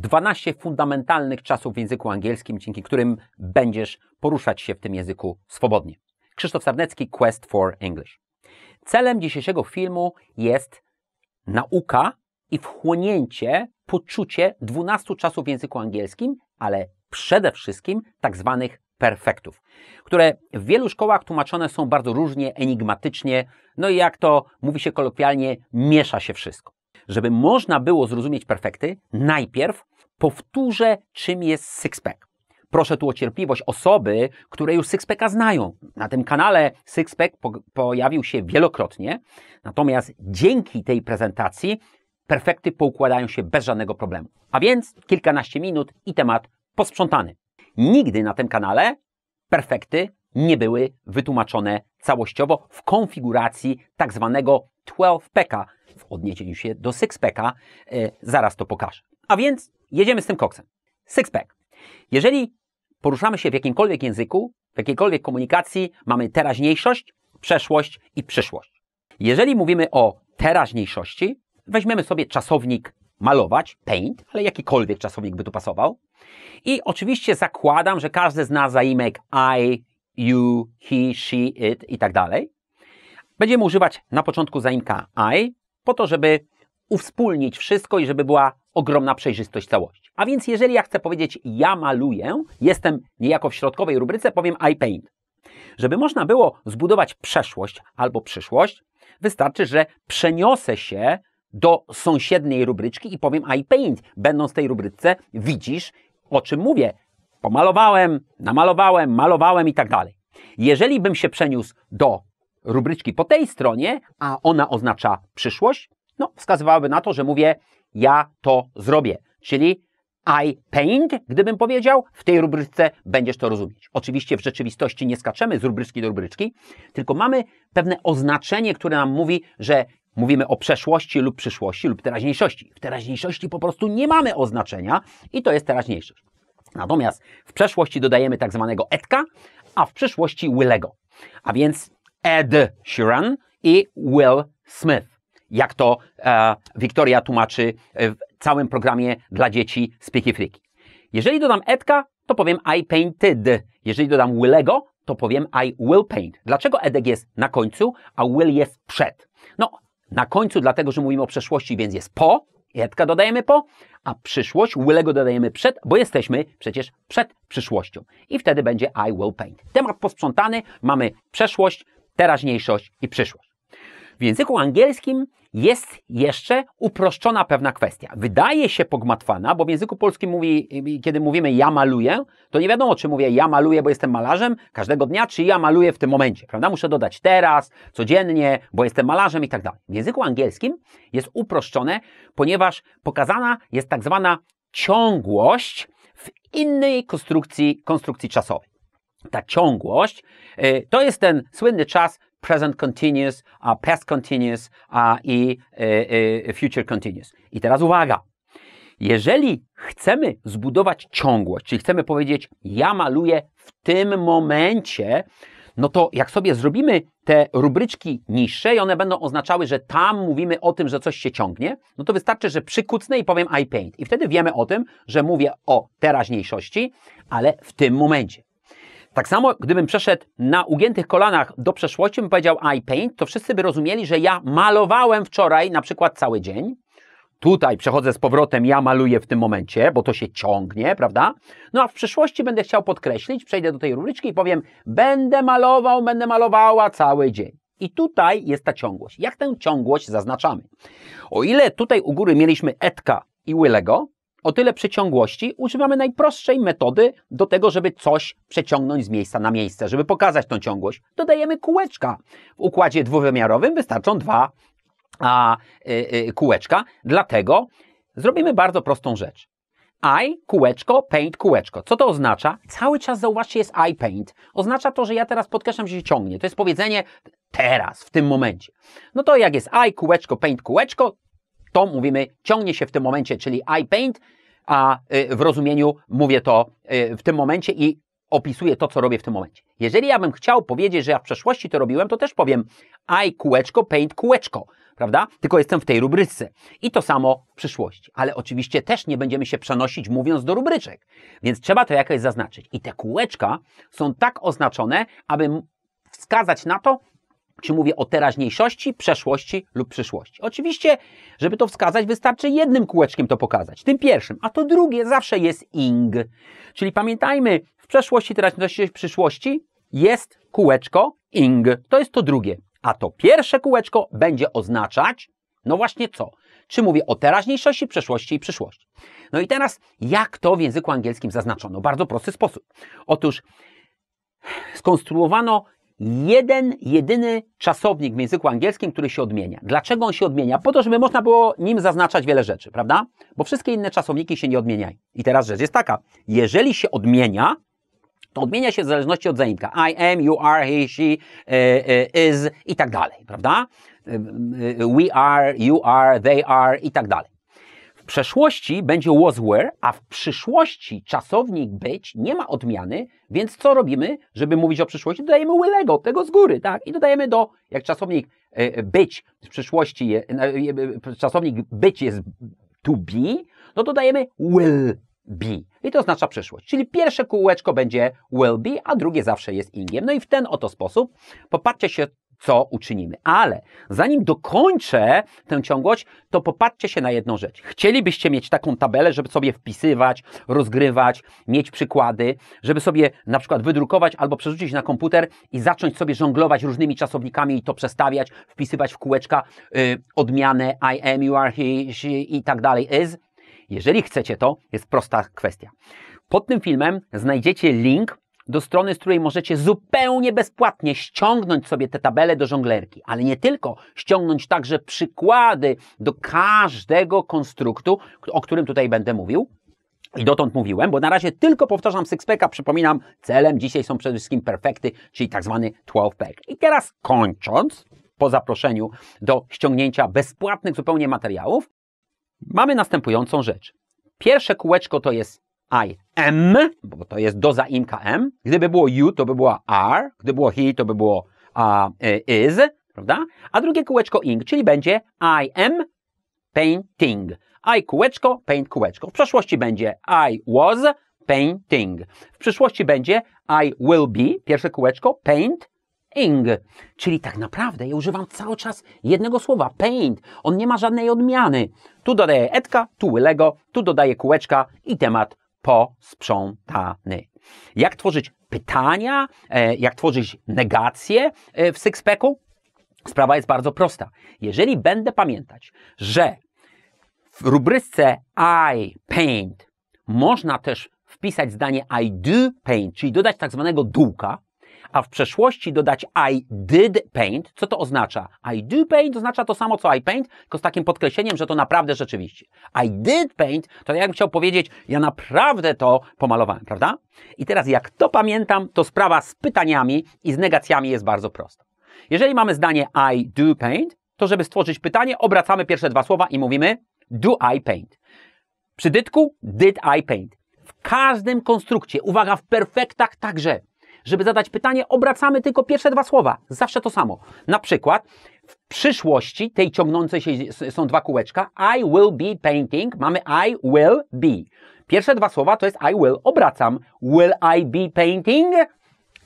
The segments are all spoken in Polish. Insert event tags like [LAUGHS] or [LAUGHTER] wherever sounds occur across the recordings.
12 fundamentalnych czasów w języku angielskim, dzięki którym będziesz poruszać się w tym języku swobodnie. Krzysztof Sarnecki, Quest for English. Celem dzisiejszego filmu jest nauka i wchłonięcie, poczucie 12 czasów w języku angielskim, ale przede wszystkim tak zwanych perfektów, które w wielu szkołach tłumaczone są bardzo różnie, enigmatycznie, no i jak to mówi się kolokwialnie, miesza się wszystko. Żeby można było zrozumieć perfekty, najpierw powtórzę, czym jest sixpack. Proszę tu o cierpliwość osoby, które już Sixpacka znają. Na tym kanale Sixpack po pojawił się wielokrotnie, natomiast dzięki tej prezentacji perfekty poukładają się bez żadnego problemu. A więc kilkanaście minut i temat posprzątany. Nigdy na tym kanale perfekty nie były wytłumaczone całościowo w konfiguracji tak zwanego 12 pk W odniesieniu się do 6 pk e, zaraz to pokażę. A więc jedziemy z tym koksem. 6 pk Jeżeli poruszamy się w jakimkolwiek języku, w jakiejkolwiek komunikacji, mamy teraźniejszość, przeszłość i przyszłość. Jeżeli mówimy o teraźniejszości, weźmiemy sobie czasownik malować, paint, ale jakikolwiek czasownik by tu pasował. I oczywiście zakładam, że każdy zna zaimek I, you, he, she, it i tak dalej. Będziemy używać na początku zaimka I, po to, żeby uwspólnić wszystko i żeby była ogromna przejrzystość całości. A więc jeżeli ja chcę powiedzieć ja maluję, jestem niejako w środkowej rubryce, powiem I paint. Żeby można było zbudować przeszłość albo przyszłość, wystarczy, że przeniosę się do sąsiedniej rubryczki i powiem I paint. Będąc w tej rubryce widzisz, o czym mówię. Pomalowałem, namalowałem, malowałem i tak dalej. Jeżeli bym się przeniósł do rubryczki po tej stronie, a ona oznacza przyszłość, no wskazywałaby na to, że mówię ja to zrobię. Czyli i paint, gdybym powiedział, w tej rubryczce będziesz to rozumieć. Oczywiście w rzeczywistości nie skaczemy z rubryczki do rubryczki, tylko mamy pewne oznaczenie, które nam mówi, że mówimy o przeszłości lub przyszłości lub teraźniejszości. W teraźniejszości po prostu nie mamy oznaczenia i to jest teraźniejszość. Natomiast w przeszłości dodajemy tak zwanego Edka, a w przyszłości Willego. A więc Ed Sheeran i Will Smith. Jak to e, Wiktoria tłumaczy w całym programie dla dzieci z Piki Jeżeli dodam Edka, to powiem I painted. Jeżeli dodam Willego, to powiem I will paint. Dlaczego Edek jest na końcu, a Will jest przed? No, na końcu dlatego, że mówimy o przeszłości, więc jest po, jedka dodajemy po, a przyszłość ulego dodajemy przed, bo jesteśmy przecież przed przyszłością. I wtedy będzie I will paint. Temat posprzątany, mamy przeszłość, teraźniejszość i przyszłość. W języku angielskim jest jeszcze uproszczona pewna kwestia. Wydaje się pogmatwana, bo w języku polskim mówi, kiedy mówimy ja maluję, to nie wiadomo, czy mówię ja maluję, bo jestem malarzem każdego dnia, czy ja maluję w tym momencie, prawda? Muszę dodać teraz, codziennie, bo jestem malarzem i tak dalej. W języku angielskim jest uproszczone, ponieważ pokazana jest tak zwana ciągłość w innej konstrukcji, konstrukcji czasowej ta ciągłość, y, to jest ten słynny czas present continuous, a past continuous i e, e, future continuous. I teraz uwaga. Jeżeli chcemy zbudować ciągłość, czyli chcemy powiedzieć, ja maluję w tym momencie, no to jak sobie zrobimy te rubryczki niższe i one będą oznaczały, że tam mówimy o tym, że coś się ciągnie, no to wystarczy, że przykucnę i powiem I paint. I wtedy wiemy o tym, że mówię o teraźniejszości, ale w tym momencie. Tak samo, gdybym przeszedł na ugiętych kolanach do przeszłości, bym powiedział I paint, to wszyscy by rozumieli, że ja malowałem wczoraj na przykład cały dzień. Tutaj przechodzę z powrotem, ja maluję w tym momencie, bo to się ciągnie, prawda? No a w przyszłości będę chciał podkreślić, przejdę do tej rubryczki i powiem, będę malował, będę malowała cały dzień. I tutaj jest ta ciągłość. Jak tę ciągłość zaznaczamy? O ile tutaj u góry mieliśmy Edka i Willego, o tyle przeciągłości, używamy najprostszej metody do tego, żeby coś przeciągnąć z miejsca na miejsce, żeby pokazać tą ciągłość. Dodajemy kółeczka. W układzie dwuwymiarowym wystarczą dwa a, y, y, kółeczka, dlatego zrobimy bardzo prostą rzecz. I, kółeczko, paint, kółeczko. Co to oznacza? Cały czas zauważcie, jest I paint. Oznacza to, że ja teraz podkreślam, że się ciągnie. To jest powiedzenie teraz, w tym momencie. No to jak jest I, kółeczko, paint, kółeczko, to mówimy ciągnie się w tym momencie, czyli I paint, a y, w rozumieniu mówię to y, w tym momencie i opisuję to, co robię w tym momencie. Jeżeli ja bym chciał powiedzieć, że ja w przeszłości to robiłem, to też powiem I kółeczko, paint kółeczko, prawda? Tylko jestem w tej rubryce. I to samo w przyszłości. Ale oczywiście też nie będziemy się przenosić mówiąc do rubryczek, więc trzeba to jakoś zaznaczyć. I te kółeczka są tak oznaczone, aby wskazać na to, czy mówię o teraźniejszości, przeszłości lub przyszłości. Oczywiście, żeby to wskazać, wystarczy jednym kółeczkiem to pokazać, tym pierwszym, a to drugie zawsze jest ing. Czyli pamiętajmy, w przeszłości, teraźniejszości, przyszłości jest kółeczko ing. To jest to drugie. A to pierwsze kółeczko będzie oznaczać, no właśnie co? Czy mówię o teraźniejszości, przeszłości i przyszłości? No i teraz, jak to w języku angielskim zaznaczono? Bardzo prosty sposób. Otóż skonstruowano jeden, jedyny czasownik w języku angielskim, który się odmienia. Dlaczego on się odmienia? Po to, żeby można było nim zaznaczać wiele rzeczy, prawda? Bo wszystkie inne czasowniki się nie odmieniają. I teraz rzecz jest taka. Jeżeli się odmienia, to odmienia się w zależności od zaimka. I am, you are, he, she, y, y, is i tak dalej, prawda? Y, we are, you are, they are i tak dalej przeszłości będzie was were, a w przyszłości czasownik być nie ma odmiany, więc co robimy, żeby mówić o przyszłości? Dodajemy willego, tego z góry, tak? I dodajemy do, jak czasownik e, e, być w przyszłości, je, e, czasownik być jest to be, no dodajemy will be. I to oznacza przyszłość. Czyli pierwsze kółeczko będzie will be, a drugie zawsze jest ingiem. No i w ten oto sposób, popatrzcie się, co uczynimy. Ale zanim dokończę tę ciągłość, to popatrzcie się na jedną rzecz. Chcielibyście mieć taką tabelę, żeby sobie wpisywać, rozgrywać, mieć przykłady, żeby sobie na przykład wydrukować albo przerzucić na komputer i zacząć sobie żonglować różnymi czasownikami i to przestawiać, wpisywać w kółeczka yy, odmianę I am, you are, he, she i tak dalej, is. Jeżeli chcecie to, jest prosta kwestia. Pod tym filmem znajdziecie link do strony, z której możecie zupełnie bezpłatnie ściągnąć sobie te tabele do żonglerki, ale nie tylko, ściągnąć także przykłady do każdego konstruktu, o którym tutaj będę mówił. I dotąd mówiłem, bo na razie tylko powtarzam Sixpacka, przypominam, celem dzisiaj są przede wszystkim perfekty, czyli tak zwany 12-pack. I teraz kończąc, po zaproszeniu do ściągnięcia bezpłatnych zupełnie materiałów, mamy następującą rzecz. Pierwsze kółeczko to jest i am, bo to jest do zaimka m. Gdyby było you, to by było are. Gdyby było he, to by było uh, is, prawda? A drugie kółeczko ing, czyli będzie I am painting. I kółeczko, paint kółeczko. W przeszłości będzie I was painting. W przyszłości będzie I will be, pierwsze kółeczko, paint ing. Czyli tak naprawdę ja używam cały czas jednego słowa, paint. On nie ma żadnej odmiany. Tu dodaję etka, tu łylego, tu dodaję kółeczka i temat posprzątany. Jak tworzyć pytania, e, jak tworzyć negacje e, w Sixpacku? Sprawa jest bardzo prosta. Jeżeli będę pamiętać, że w rubryce I paint można też wpisać zdanie I do paint, czyli dodać tak zwanego dółka, a w przeszłości dodać I did paint, co to oznacza? I do paint oznacza to samo co I paint, tylko z takim podkreśleniem, że to naprawdę rzeczywiście. I did paint, to ja bym chciał powiedzieć, ja naprawdę to pomalowałem, prawda? I teraz jak to pamiętam, to sprawa z pytaniami i z negacjami jest bardzo prosta. Jeżeli mamy zdanie I do paint, to żeby stworzyć pytanie, obracamy pierwsze dwa słowa i mówimy do I paint. Przydytku did I paint. W każdym konstrukcie, uwaga, w perfektach także. Żeby zadać pytanie, obracamy tylko pierwsze dwa słowa. Zawsze to samo. Na przykład w przyszłości, tej ciągnącej się są dwa kółeczka. I will be painting. Mamy I will be. Pierwsze dwa słowa to jest I will, obracam. Will I be painting?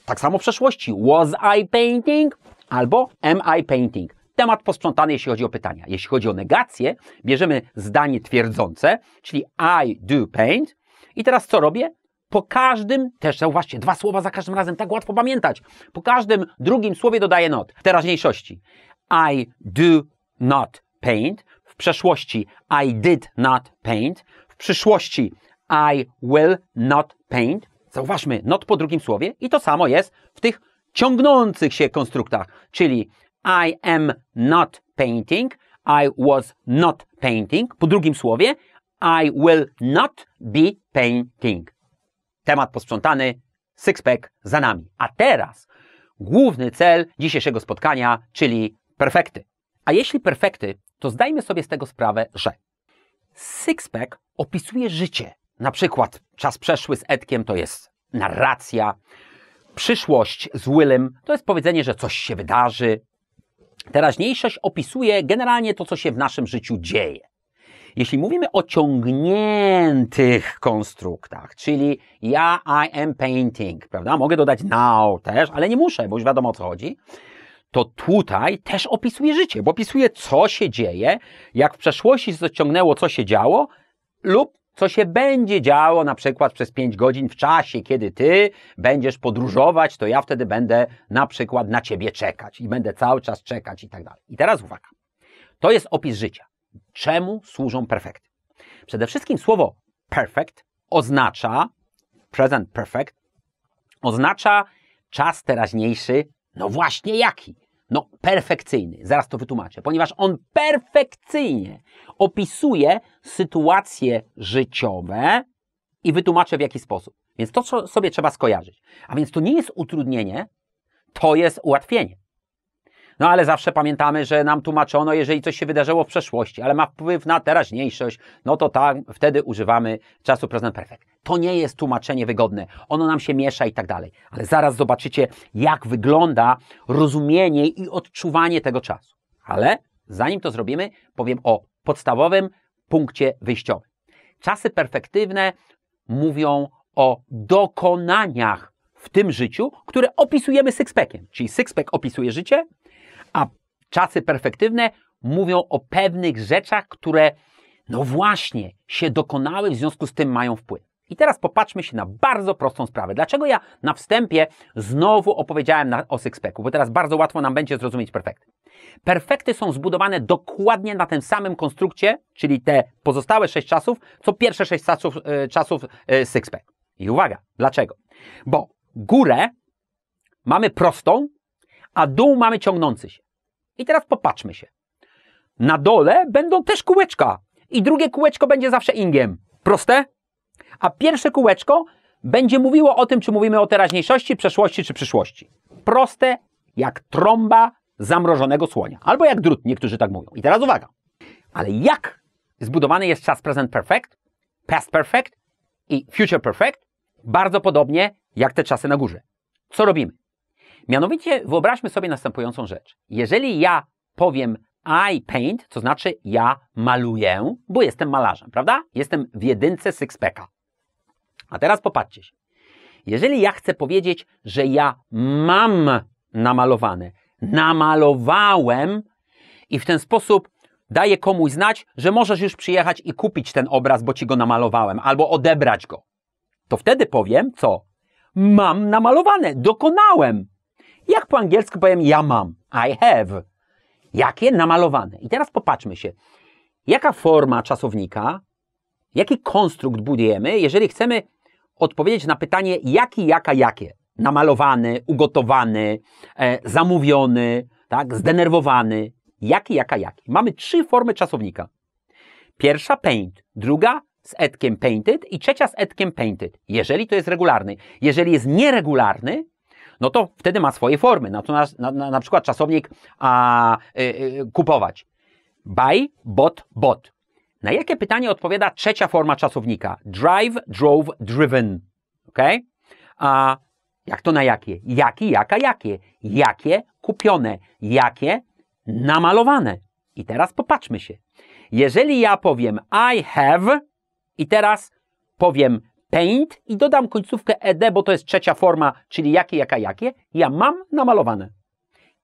Tak samo w przeszłości. Was I painting? Albo am I painting? Temat posprzątany, jeśli chodzi o pytania. Jeśli chodzi o negację, bierzemy zdanie twierdzące, czyli I do paint. I teraz co robię? po każdym, też zauważcie, dwa słowa za każdym razem, tak łatwo pamiętać. Po każdym drugim słowie dodaję not w teraźniejszości. I do not paint. W przeszłości I did not paint. W przyszłości I will not paint. Zauważmy, not po drugim słowie i to samo jest w tych ciągnących się konstruktach, czyli I am not painting, I was not painting, po drugim słowie I will not be painting temat posprzątany, sixpack za nami. A teraz główny cel dzisiejszego spotkania, czyli perfekty. A jeśli perfekty, to zdajmy sobie z tego sprawę, że sixpack opisuje życie. Na przykład czas przeszły z Edkiem to jest narracja, przyszłość z Willem to jest powiedzenie, że coś się wydarzy. Teraźniejszość opisuje generalnie to, co się w naszym życiu dzieje. Jeśli mówimy o ciągniętych konstruktach, czyli ja, I am painting, prawda? Mogę dodać now też, ale nie muszę, bo już wiadomo o co chodzi. To tutaj też opisuje życie, bo opisuje, co się dzieje, jak w przeszłości zaciągnęło, co się działo, lub co się będzie działo na przykład przez 5 godzin w czasie, kiedy ty będziesz podróżować, to ja wtedy będę na przykład na ciebie czekać i będę cały czas czekać i tak dalej. I teraz uwaga. To jest opis życia. Czemu służą perfekty? Przede wszystkim słowo perfect oznacza, present perfect, oznacza czas teraźniejszy, no właśnie jaki? No perfekcyjny, zaraz to wytłumaczę, ponieważ on perfekcyjnie opisuje sytuacje życiowe i wytłumaczę w jaki sposób. Więc to co sobie trzeba skojarzyć. A więc to nie jest utrudnienie, to jest ułatwienie. No ale zawsze pamiętamy, że nam tłumaczono, jeżeli coś się wydarzyło w przeszłości, ale ma wpływ na teraźniejszość, no to tak, wtedy używamy czasu present perfect. To nie jest tłumaczenie wygodne. Ono nam się miesza i tak dalej. Ale zaraz zobaczycie, jak wygląda rozumienie i odczuwanie tego czasu. Ale zanim to zrobimy, powiem o podstawowym punkcie wyjściowym. Czasy perfektywne mówią o dokonaniach w tym życiu, które opisujemy sixpackiem. Czyli sixpack opisuje życie, a czasy perfektywne mówią o pewnych rzeczach, które no właśnie się dokonały, w związku z tym mają wpływ. I teraz popatrzmy się na bardzo prostą sprawę. Dlaczego ja na wstępie znowu opowiedziałem na, o sixpacku? Bo teraz bardzo łatwo nam będzie zrozumieć perfekty. Perfekty są zbudowane dokładnie na tym samym konstrukcie, czyli te pozostałe sześć czasów, co pierwsze sześć czasów, y, czasów y, sixpack. I uwaga, dlaczego? Bo górę mamy prostą, a dół mamy ciągnący się. I teraz popatrzmy się. Na dole będą też kółeczka. I drugie kółeczko będzie zawsze ingiem. Proste? A pierwsze kółeczko będzie mówiło o tym, czy mówimy o teraźniejszości, przeszłości czy przyszłości. Proste jak trąba zamrożonego słonia. Albo jak drut, niektórzy tak mówią. I teraz uwaga. Ale jak zbudowany jest czas present perfect, past perfect i future perfect? Bardzo podobnie jak te czasy na górze. Co robimy? Mianowicie wyobraźmy sobie następującą rzecz. Jeżeli ja powiem I paint, to znaczy ja maluję, bo jestem malarzem, prawda? Jestem w jedynce sixpacka. A teraz popatrzcie się. Jeżeli ja chcę powiedzieć, że ja mam namalowane, namalowałem i w ten sposób daję komuś znać, że możesz już przyjechać i kupić ten obraz, bo ci go namalowałem, albo odebrać go, to wtedy powiem co? Mam namalowane, dokonałem. Jak po angielsku powiem ja mam? I have. Jakie namalowane? I teraz popatrzmy się. Jaka forma czasownika, jaki konstrukt budujemy, jeżeli chcemy odpowiedzieć na pytanie jaki, jaka, jakie? Namalowany, ugotowany, e, zamówiony, tak? zdenerwowany. Jaki, jaka, jaki? Mamy trzy formy czasownika. Pierwsza paint, druga z etkiem painted i trzecia z etkiem painted, jeżeli to jest regularny. Jeżeli jest nieregularny, no to wtedy ma swoje formy, na, to na, na, na przykład czasownik a, y, y, kupować. Buy, bot, bot. Na jakie pytanie odpowiada trzecia forma czasownika? Drive, drove, driven. Ok? A jak to na jakie? Jaki, jaka, jakie? Jakie kupione? Jakie namalowane? I teraz popatrzmy się. Jeżeli ja powiem I have i teraz powiem paint i dodam końcówkę ed, bo to jest trzecia forma, czyli jakie, jaka, jakie, ja mam namalowane.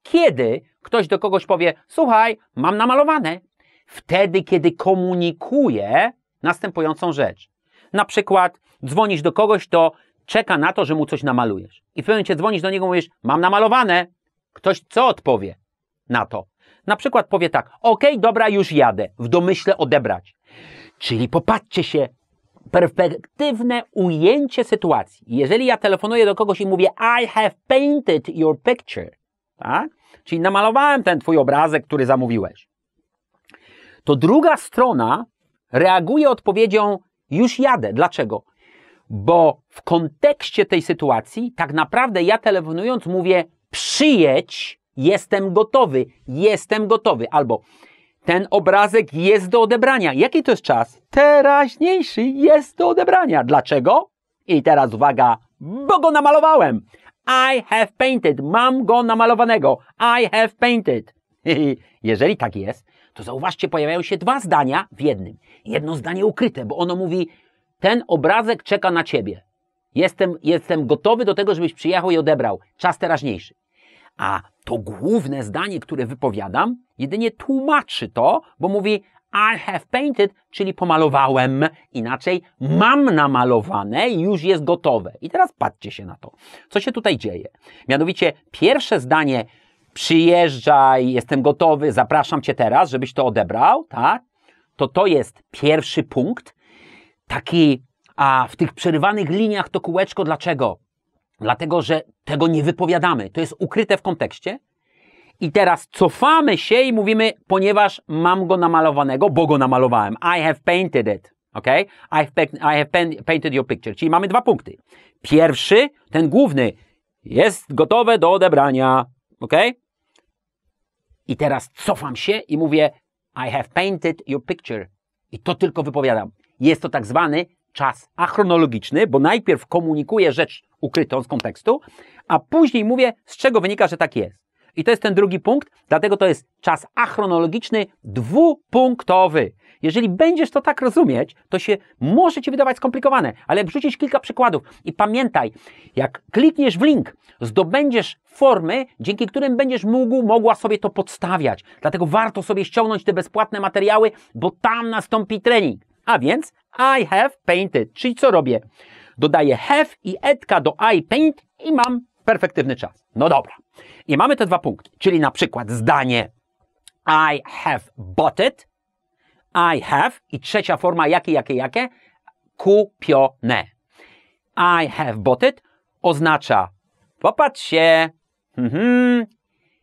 Kiedy ktoś do kogoś powie, słuchaj, mam namalowane, wtedy, kiedy komunikuje następującą rzecz. Na przykład dzwonisz do kogoś, to czeka na to, że mu coś namalujesz. I w pewnym momencie dzwonisz do niego, mówisz, mam namalowane. Ktoś co odpowie na to? Na przykład powie tak, okej, okay, dobra, już jadę. W domyśle odebrać. Czyli popatrzcie się, perspektywne ujęcie sytuacji. Jeżeli ja telefonuję do kogoś i mówię I have painted your picture, tak? czyli namalowałem ten twój obrazek, który zamówiłeś, to druga strona reaguje odpowiedzią już jadę. Dlaczego? Bo w kontekście tej sytuacji tak naprawdę ja telefonując mówię przyjedź, jestem gotowy, jestem gotowy, albo ten obrazek jest do odebrania. Jaki to jest czas? Teraźniejszy jest do odebrania. Dlaczego? I teraz uwaga, bo go namalowałem. I have painted. Mam go namalowanego. I have painted. [LAUGHS] Jeżeli tak jest, to zauważcie, pojawiają się dwa zdania w jednym. Jedno zdanie ukryte, bo ono mówi: Ten obrazek czeka na ciebie. Jestem, jestem gotowy do tego, żebyś przyjechał i odebrał. Czas teraźniejszy. A to główne zdanie, które wypowiadam, jedynie tłumaczy to, bo mówi I have painted, czyli pomalowałem, inaczej mam namalowane i już jest gotowe. I teraz patrzcie się na to, co się tutaj dzieje. Mianowicie pierwsze zdanie przyjeżdżaj, jestem gotowy, zapraszam cię teraz, żebyś to odebrał, tak? To to jest pierwszy punkt, taki a w tych przerywanych liniach to kółeczko dlaczego? dlatego że tego nie wypowiadamy. To jest ukryte w kontekście. I teraz cofamy się i mówimy, ponieważ mam go namalowanego, bo go namalowałem. I have painted it. Ok? I have painted your picture. Czyli mamy dwa punkty. Pierwszy, ten główny, jest gotowe do odebrania. Ok? I teraz cofam się i mówię, I have painted your picture. I to tylko wypowiadam. Jest to tak zwany czas achronologiczny, bo najpierw komunikuję rzecz ukrytą z kontekstu, a później mówię, z czego wynika, że tak jest. I to jest ten drugi punkt, dlatego to jest czas achronologiczny dwupunktowy. Jeżeli będziesz to tak rozumieć, to się może ci wydawać skomplikowane, ale wrzucić kilka przykładów i pamiętaj, jak klikniesz w link, zdobędziesz formy, dzięki którym będziesz mógł, mogła sobie to podstawiać. Dlatego warto sobie ściągnąć te bezpłatne materiały, bo tam nastąpi trening. A więc i have painted. Czyli co robię? Dodaję have i etka do I paint i mam perfektywny czas. No dobra. I mamy te dwa punkty. Czyli na przykład zdanie I have bought it, I have i trzecia forma jakie, jakie, jakie? Kupione. I have bought it oznacza popatrzcie, mhm,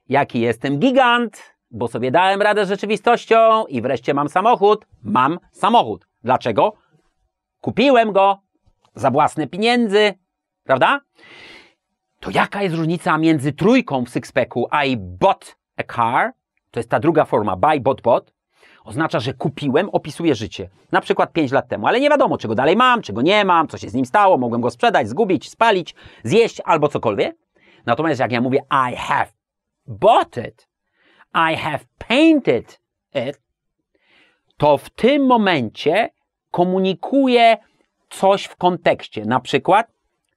jaki jestem gigant, bo sobie dałem radę z rzeczywistością i wreszcie mam samochód. Mam samochód. Dlaczego? Kupiłem go za własne pieniędzy, prawda? To jaka jest różnica między trójką w Sixpacku I bought a car, to jest ta druga forma, buy, bought, bought, oznacza, że kupiłem, opisuje życie. Na przykład 5 lat temu, ale nie wiadomo, czego dalej mam, czego nie mam, co się z nim stało, mogłem go sprzedać, zgubić, spalić, zjeść albo cokolwiek. Natomiast jak ja mówię I have bought it, I have painted it, to w tym momencie komunikuje coś w kontekście. Na przykład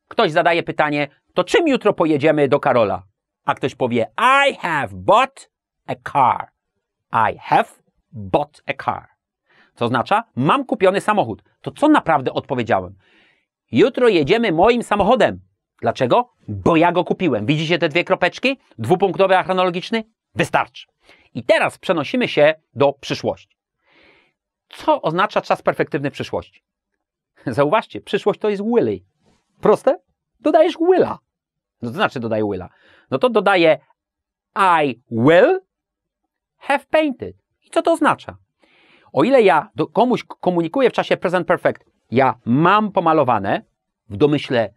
ktoś zadaje pytanie, to czym jutro pojedziemy do Karola? A ktoś powie, I have bought a car. I have bought a car. Co oznacza, mam kupiony samochód. To co naprawdę odpowiedziałem? Jutro jedziemy moim samochodem. Dlaczego? Bo ja go kupiłem. Widzicie te dwie kropeczki? Dwupunktowy chronologiczny? Wystarczy. I teraz przenosimy się do przyszłości. Co oznacza czas perfektywny przyszłości? Zauważcie, przyszłość to jest willy. Proste? Dodajesz willa. No to znaczy dodaję willa. No to dodaję I will have painted. I co to oznacza? O ile ja komuś komunikuję w czasie present perfect, ja mam pomalowane, w domyśle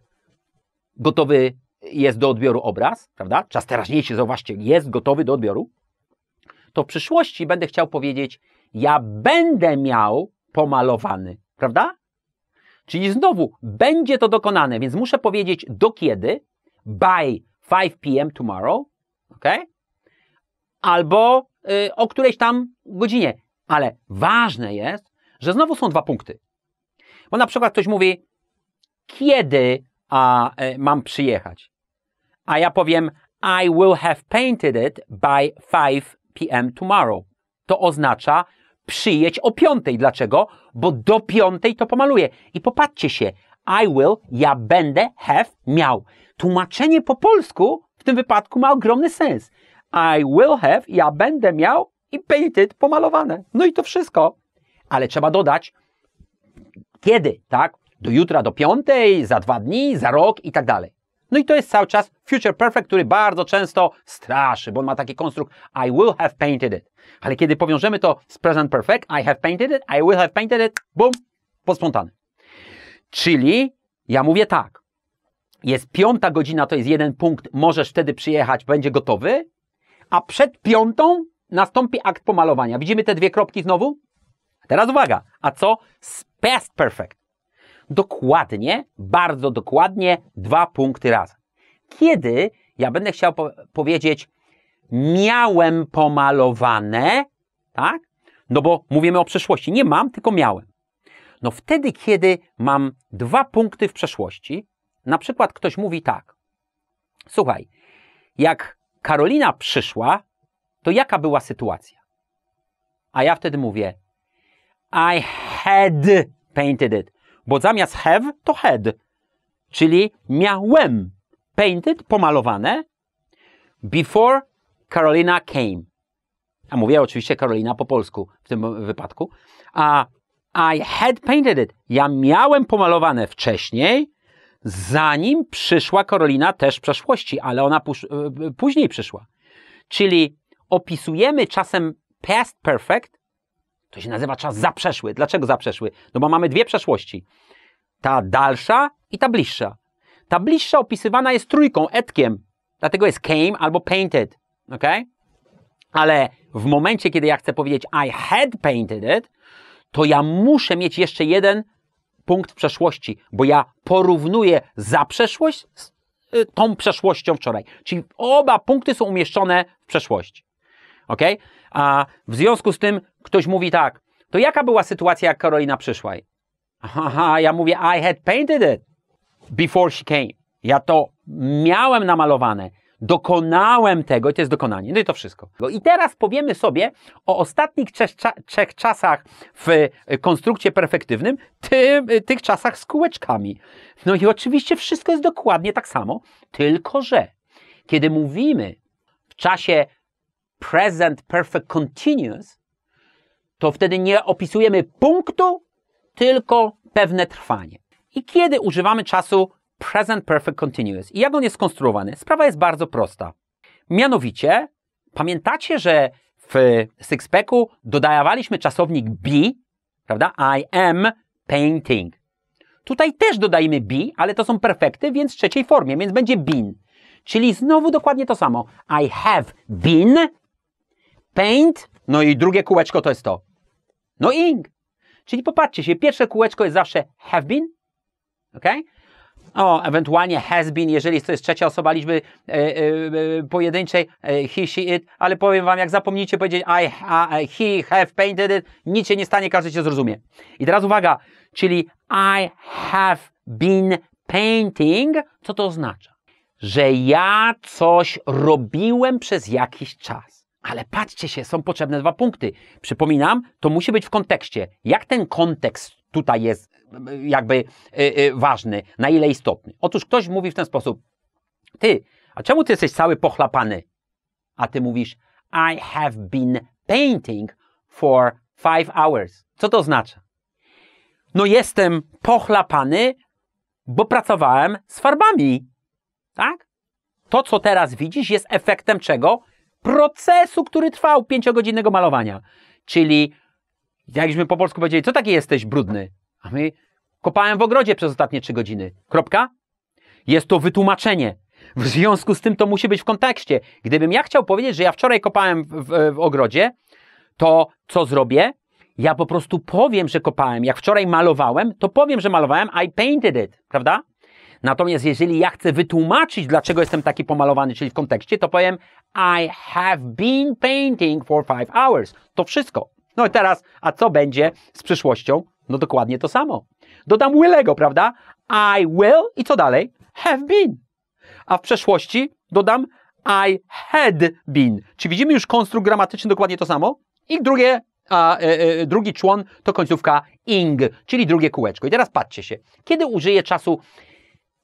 gotowy jest do odbioru obraz, prawda? Czas teraźniejszy, zauważcie, jest gotowy do odbioru, to w przyszłości będę chciał powiedzieć ja będę miał pomalowany, prawda? Czyli znowu będzie to dokonane, więc muszę powiedzieć do kiedy? By 5 p.m. tomorrow, ok? Albo y, o którejś tam godzinie. Ale ważne jest, że znowu są dwa punkty. Bo na przykład ktoś mówi, kiedy a, y, mam przyjechać? A ja powiem, I will have painted it by 5 p.m. tomorrow. To oznacza, przyjedź o piątej. Dlaczego? Bo do piątej to pomaluję. I popatrzcie się, I will, ja będę, have, miał. Tłumaczenie po polsku w tym wypadku ma ogromny sens. I will have, ja będę miał i painted, pomalowane. No i to wszystko. Ale trzeba dodać, kiedy, tak? Do jutra, do piątej, za dwa dni, za rok i tak dalej. No i to jest cały czas future perfect, który bardzo często straszy, bo on ma taki konstrukt I will have painted it. Ale kiedy powiążemy to z present perfect, I have painted it, I will have painted it, boom, posprzątany. Czyli ja mówię tak, jest piąta godzina, to jest jeden punkt, możesz wtedy przyjechać, będzie gotowy, a przed piątą nastąpi akt pomalowania. Widzimy te dwie kropki znowu? Teraz uwaga, a co z past perfect? Dokładnie, bardzo dokładnie, dwa punkty razem. Kiedy ja będę chciał po powiedzieć, miałem pomalowane, tak? No bo mówimy o przeszłości. Nie mam, tylko miałem. No wtedy, kiedy mam dwa punkty w przeszłości, na przykład ktoś mówi tak. Słuchaj, jak Karolina przyszła, to jaka była sytuacja? A ja wtedy mówię: I had painted it. Bo zamiast have to had, czyli miałem painted, pomalowane, before Carolina came. A mówię oczywiście Karolina po polsku w tym wypadku. A I had painted it. Ja miałem pomalowane wcześniej, zanim przyszła Karolina też w przeszłości, ale ona e, później przyszła. Czyli opisujemy czasem past perfect, to się nazywa czas zaprzeszły. Dlaczego zaprzeszły? No bo mamy dwie przeszłości. Ta dalsza i ta bliższa. Ta bliższa opisywana jest trójką, etkiem. Dlatego jest came albo painted ok? Ale w momencie, kiedy ja chcę powiedzieć I had painted it, to ja muszę mieć jeszcze jeden punkt w przeszłości, bo ja porównuję za przeszłość z y, tą przeszłością wczoraj. Czyli oba punkty są umieszczone w przeszłości. Ok? A w związku z tym ktoś mówi tak, to jaka była sytuacja, jak Karolina przyszła? Aha, ja mówię, I had painted it before she came. Ja to miałem namalowane. Dokonałem tego to jest dokonanie. No i to wszystko. I teraz powiemy sobie o ostatnich trzech, trzech czasach w e, konstrukcie perfektywnym, tym, e, tych czasach z kółeczkami. No i oczywiście wszystko jest dokładnie tak samo, tylko że kiedy mówimy w czasie present perfect continuous, to wtedy nie opisujemy punktu, tylko pewne trwanie. I kiedy używamy czasu present perfect continuous. I jak on jest skonstruowany? Sprawa jest bardzo prosta. Mianowicie, pamiętacie, że w Sixpacku dodawaliśmy czasownik be, prawda? I am painting. Tutaj też dodajemy be, ale to są perfekty, więc w trzeciej formie, więc będzie been. Czyli znowu dokładnie to samo. I have been, paint, no i drugie kółeczko to jest to. No ing. Czyli popatrzcie się, pierwsze kółeczko jest zawsze have been, ok? no, ewentualnie has been, jeżeli to jest trzecia osoba liczby e, e, e pojedynczej, e, he, she, it, ale powiem Wam, jak zapomnicie powiedzieć I, ha, e, he, have painted it, nic się nie stanie, każdy się zrozumie. I teraz uwaga, czyli I have been painting, co to oznacza? Że ja coś robiłem przez jakiś czas. Ale patrzcie się, są potrzebne dwa punkty. Przypominam, to musi być w kontekście. Jak ten kontekst tutaj jest jakby y, y, ważny, na ile istotny. Otóż ktoś mówi w ten sposób: Ty, a czemu ty jesteś cały pochlapany? A ty mówisz: I have been painting for five hours. Co to oznacza? No, jestem pochlapany, bo pracowałem z farbami. Tak? To, co teraz widzisz, jest efektem czego? Procesu, który trwał pięciogodzinnego malowania. Czyli, jakbyśmy po polsku powiedzieli, co taki jesteś brudny? A my kopałem w ogrodzie przez ostatnie trzy godziny. Kropka? Jest to wytłumaczenie. W związku z tym to musi być w kontekście. Gdybym ja chciał powiedzieć, że ja wczoraj kopałem w, w, w ogrodzie, to co zrobię? Ja po prostu powiem, że kopałem. Jak wczoraj malowałem, to powiem, że malowałem. I painted it, prawda? Natomiast jeżeli ja chcę wytłumaczyć, dlaczego jestem taki pomalowany, czyli w kontekście, to powiem I have been painting for five hours. To wszystko. No i teraz, a co będzie z przyszłością? No dokładnie to samo. Dodam willego, prawda? I will i co dalej? Have been. A w przeszłości dodam I had been. Czy widzimy już konstrukt gramatyczny dokładnie to samo? I drugie, a, e, e, drugi człon to końcówka ing, czyli drugie kółeczko. I teraz patrzcie się. Kiedy użyję czasu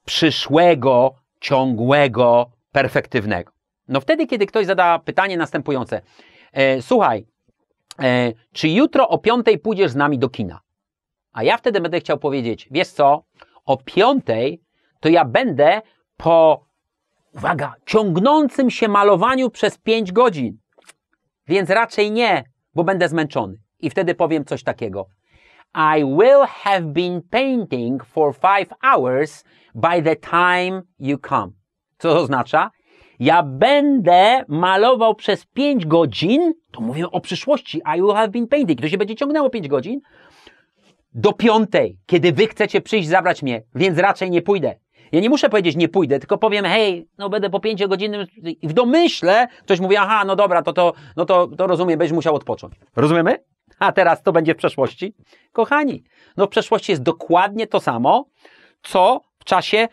przyszłego, ciągłego, perfektywnego? No wtedy, kiedy ktoś zada pytanie następujące. E, słuchaj, e, czy jutro o piątej pójdziesz z nami do kina? A ja wtedy będę chciał powiedzieć, wiesz co, o piątej to ja będę po, uwaga, ciągnącym się malowaniu przez pięć godzin. Więc raczej nie, bo będę zmęczony. I wtedy powiem coś takiego. I will have been painting for five hours by the time you come. Co to oznacza? Ja będę malował przez 5 godzin, to mówię o przyszłości, I will have been painting, to się będzie ciągnęło 5 godzin, do piątej, kiedy wy chcecie przyjść zabrać mnie, więc raczej nie pójdę. Ja nie muszę powiedzieć nie pójdę, tylko powiem, hej, no będę po godzinach i w domyśle ktoś mówi, aha, no dobra, to, to, no to, to rozumiem, będziesz musiał odpocząć. Rozumiemy? A teraz to będzie w przeszłości? Kochani, no w przeszłości jest dokładnie to samo, co w czasie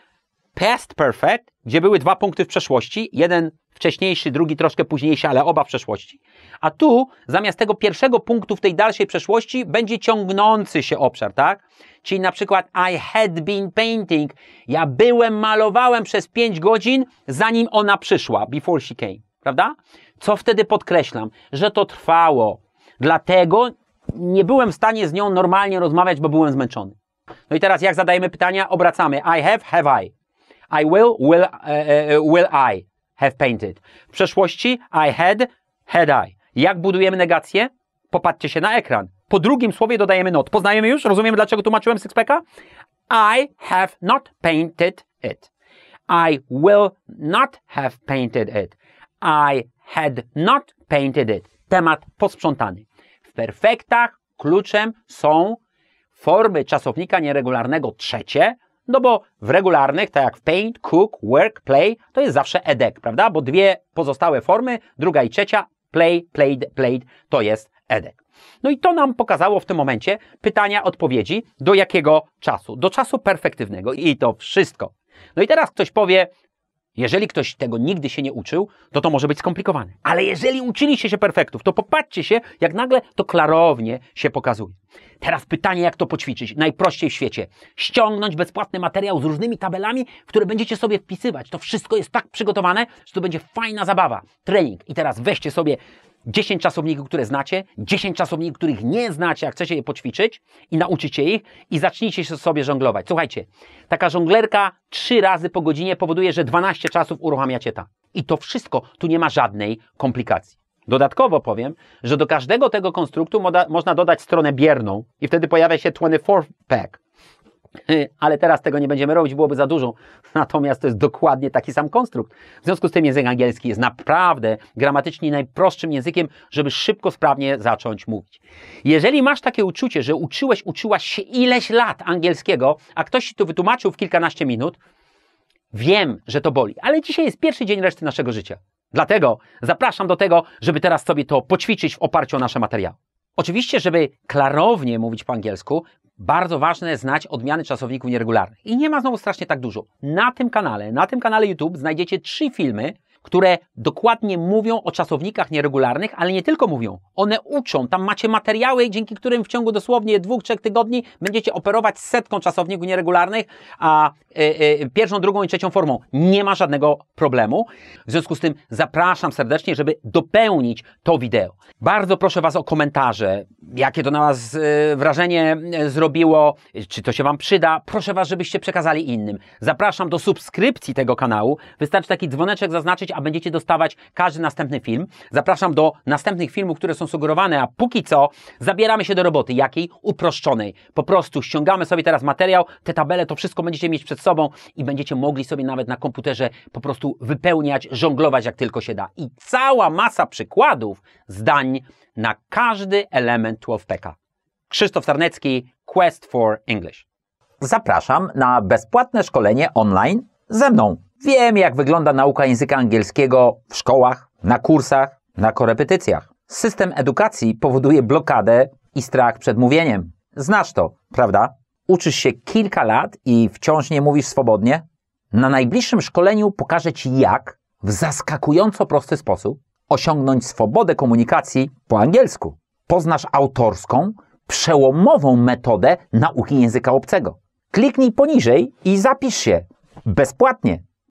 past perfect gdzie były dwa punkty w przeszłości, jeden wcześniejszy, drugi troszkę późniejszy, ale oba w przeszłości. A tu zamiast tego pierwszego punktu w tej dalszej przeszłości będzie ciągnący się obszar, tak? Czyli na przykład I had been painting. Ja byłem, malowałem przez 5 godzin, zanim ona przyszła, before she came, prawda? Co wtedy podkreślam? Że to trwało. Dlatego nie byłem w stanie z nią normalnie rozmawiać, bo byłem zmęczony. No i teraz jak zadajemy pytania, obracamy I have, have I. I will, will, e, e, e, will I have painted. W przeszłości I had, had I. Jak budujemy negację? Popatrzcie się na ekran. Po drugim słowie dodajemy not. Poznajemy już? Rozumiemy, dlaczego tłumaczyłem Sixpacka? I have not painted it. I will not have painted it. I had not painted it. Temat posprzątany. W perfektach kluczem są formy czasownika nieregularnego trzecie no bo w regularnych, tak jak w paint, cook, work, play, to jest zawsze edek, prawda? Bo dwie pozostałe formy, druga i trzecia, play, played, played, to jest edek. No i to nam pokazało w tym momencie pytania, odpowiedzi, do jakiego czasu? Do czasu perfektywnego i to wszystko. No i teraz ktoś powie, jeżeli ktoś tego nigdy się nie uczył, to to może być skomplikowane. Ale jeżeli uczyliście się perfektów, to popatrzcie się, jak nagle to klarownie się pokazuje. Teraz pytanie, jak to poćwiczyć? Najprościej w świecie. Ściągnąć bezpłatny materiał z różnymi tabelami, w które będziecie sobie wpisywać. To wszystko jest tak przygotowane, że to będzie fajna zabawa. Trening. I teraz weźcie sobie 10 czasowników, które znacie, 10 czasowników, których nie znacie, a chcecie je poćwiczyć i nauczycie ich i zacznijcie sobie żonglować. Słuchajcie, taka żonglerka 3 razy po godzinie powoduje, że 12 czasów uruchamiacie ta. I to wszystko, tu nie ma żadnej komplikacji. Dodatkowo powiem, że do każdego tego konstruktu moda, można dodać stronę bierną i wtedy pojawia się 24 pack. [LAUGHS] ale teraz tego nie będziemy robić, byłoby za dużo. [LAUGHS] Natomiast to jest dokładnie taki sam konstrukt. W związku z tym język angielski jest naprawdę gramatycznie najprostszym językiem, żeby szybko, sprawnie zacząć mówić. Jeżeli masz takie uczucie, że uczyłeś, uczyłaś się ileś lat angielskiego, a ktoś ci to wytłumaczył w kilkanaście minut, wiem, że to boli, ale dzisiaj jest pierwszy dzień reszty naszego życia. Dlatego zapraszam do tego, żeby teraz sobie to poćwiczyć w oparciu o nasze materiały. Oczywiście, żeby klarownie mówić po angielsku, bardzo ważne jest znać odmiany czasowników nieregularnych. I nie ma znowu strasznie tak dużo. Na tym kanale, na tym kanale YouTube znajdziecie trzy filmy, które dokładnie mówią o czasownikach nieregularnych, ale nie tylko mówią. One uczą. Tam macie materiały, dzięki którym w ciągu dosłownie dwóch, trzech tygodni będziecie operować setką czasowników nieregularnych, a e, e, pierwszą, drugą i trzecią formą. Nie ma żadnego problemu. W związku z tym zapraszam serdecznie, żeby dopełnić to wideo. Bardzo proszę Was o komentarze, jakie to na Was e, wrażenie zrobiło, czy to się Wam przyda. Proszę Was, żebyście przekazali innym. Zapraszam do subskrypcji tego kanału. Wystarczy taki dzwoneczek zaznaczyć, a będziecie dostawać każdy następny film. Zapraszam do następnych filmów, które są sugerowane, a póki co zabieramy się do roboty jakiej? Uproszczonej. Po prostu ściągamy sobie teraz materiał, te tabele, to wszystko będziecie mieć przed sobą i będziecie mogli sobie nawet na komputerze po prostu wypełniać, żonglować jak tylko się da. I cała masa przykładów, zdań na każdy element 12 Krzysztof Sarnecki, Quest for English. Zapraszam na bezpłatne szkolenie online ze mną. Wiem, jak wygląda nauka języka angielskiego w szkołach, na kursach, na korepetycjach. System edukacji powoduje blokadę i strach przed mówieniem. Znasz to, prawda? Uczysz się kilka lat i wciąż nie mówisz swobodnie? Na najbliższym szkoleniu pokażę Ci, jak w zaskakująco prosty sposób osiągnąć swobodę komunikacji po angielsku. Poznasz autorską, przełomową metodę nauki języka obcego. Kliknij poniżej i zapisz się bezpłatnie.